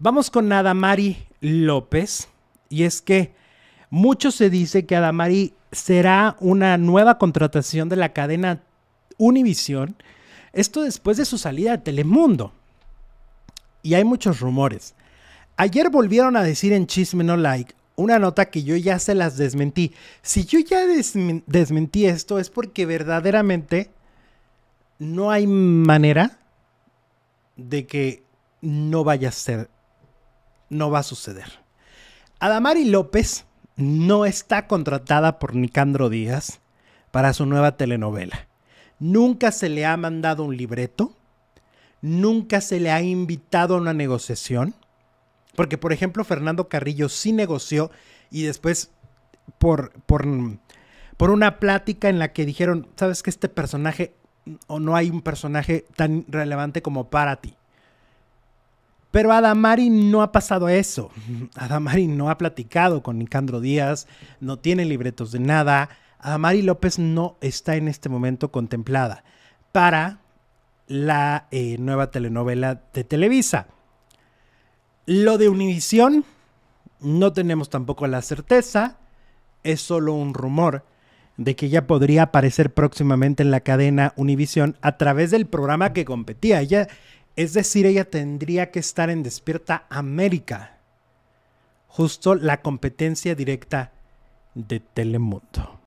Vamos con Adamari López. Y es que mucho se dice que Adamari será una nueva contratación de la cadena Univision, Esto después de su salida de Telemundo. Y hay muchos rumores. Ayer volvieron a decir en Chisme No Like una nota que yo ya se las desmentí. Si yo ya desmentí esto es porque verdaderamente no hay manera de que no vaya a ser no va a suceder. Adamari López no está contratada por Nicandro Díaz para su nueva telenovela. Nunca se le ha mandado un libreto, nunca se le ha invitado a una negociación, porque por ejemplo Fernando Carrillo sí negoció y después por, por, por una plática en la que dijeron, sabes que este personaje o no hay un personaje tan relevante como para ti. Pero Adamari no ha pasado eso. Adamari no ha platicado con Nicandro Díaz, no tiene libretos de nada. Adamari López no está en este momento contemplada para la eh, nueva telenovela de Televisa. Lo de Univisión, no tenemos tampoco la certeza, es solo un rumor de que ella podría aparecer próximamente en la cadena Univisión a través del programa que competía. Ella, es decir, ella tendría que estar en Despierta América. Justo la competencia directa de Telemundo.